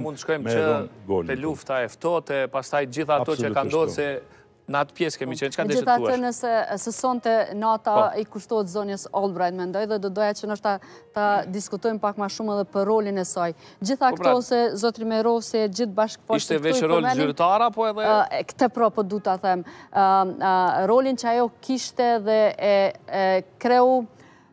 mund të shkojmë që të lufta eftote, pastaj gjitha ato që ka ndodhë po. se në atë pjesë kemi qenë, që ka deshët të uash? Në gjitha të nëse sësën të nata po. i kushtot zonjës Albright, me ndoj dhe do doja që nështë ta diskutojmë pak ma shumë dhe për rolin e saj. Gjitha po, këto se zotri me rovë se gjithë bashkë pashtë të të i përmeni, të të të të të të të të të të të të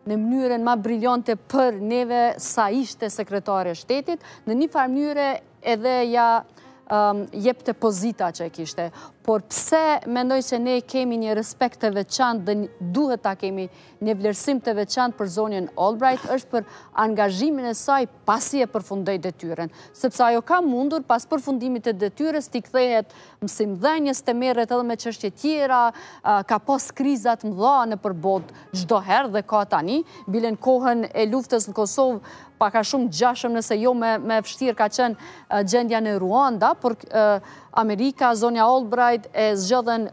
në mënyrën ma briljante për neve sa ishte sekretarë e shtetit, në një farë mënyrë edhe ja um, jep të pozita që e kishte por pse mendoj që ne kemi një respekt të veçant dhe duhet ta kemi një vlerësim të veçant për zonjen Albright, është për angazhimin e saj pasi e përfundoj dhe tyren. Sepsa jo ka mundur pas përfundimit e dhe tyres t'i këthejet mësim dhenjës të meret edhe me qështje tjera, ka pas krizat mdha në përbot gjdoher dhe ka tani, bilen kohën e luftës në Kosovë, pa ka shumë gjashëm nëse jo me fështirë ka qenë gjendja në Ruanda, por Amerika, zonja Albright e zgjodhen,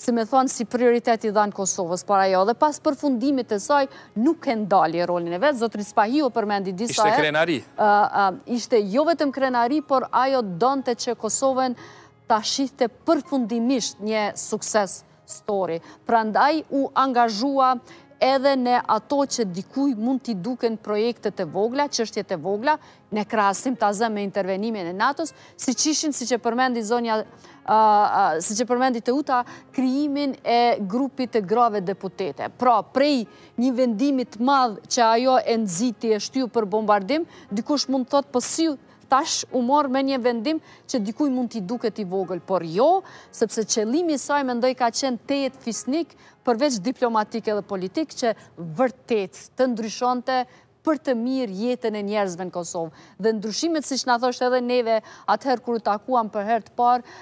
si me thonë, si prioriteti dhanë Kosovës para jo. Dhe pas për fundimit e saj, nuk e ndali e rolin e vetë. Zotri Pahiu o përmendi disa e... Ishte krenari. Ishte jo vetëm krenari, por ajo donëte që Kosovën ta shihte për fundimisht një sukses story. Pra ndaj u angazhua edhe në ato që dikuj mund t'i duken projekte të vogla, qështje të vogla, në krasim të azem me intervenimin e NATO-s, si qishin, si që përmendi zonja, si që përmendi të uta, kriimin e grupit të grave deputete. Pra, prej një vendimit madh që ajo e nëziti e shtyu për bombardim, dikush mund të thotë pësiu, po tash u morë me një vendim që dikuj mund t'i duke t'i vogël, por jo, sëpse qëlimi saj me ndoj ka qenë të jetë fisnik përveç diplomatik edhe politik që vërtet të ndryshonte për të mirë jetën e njerëzve në Kosovë. Dhe ndryshimet, si që në thoshtë edhe neve, atëherë kërë takuam për herë të parë,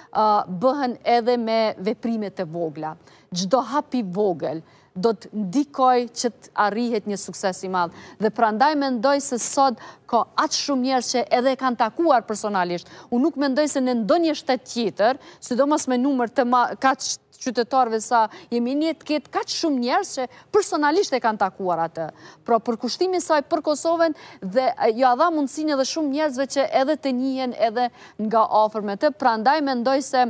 bëhen edhe me veprimet të vogla. Gjdo hapi vogël, do të ndikoj që të arrihet një sukses i madhë. Dhe pra ndaj me ndoj se sot ka atë shumë njerë që edhe kanë takuar personalisht. Unë nuk me ndoj se në ndonjë shtetë tjetër, sidomos do me numër të ma, ka që qytetarve sa jemi një të ketë ka shumë njerës që personalisht e kanë takuar atë. Pra për kushtimin saj për Kosovën dhe jo adha mundësin edhe shumë njerësve që edhe të njëhen edhe nga ofërme të. Pra ndaj me ndoj se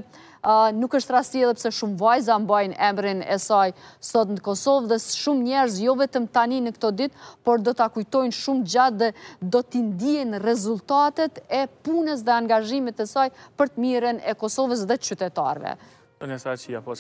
nuk është rasti edhe pse shumë vajza mbajnë emrin e saj sot në Kosovë dhe shumë njerëz jo vetëm tani në këto dit, por do të kujtojnë shumë gjatë dhe do t'indien rezultatet e punës dhe angazhimit të saj për të mirën e Kosovës dhe të qytetarve. nësa që ja po,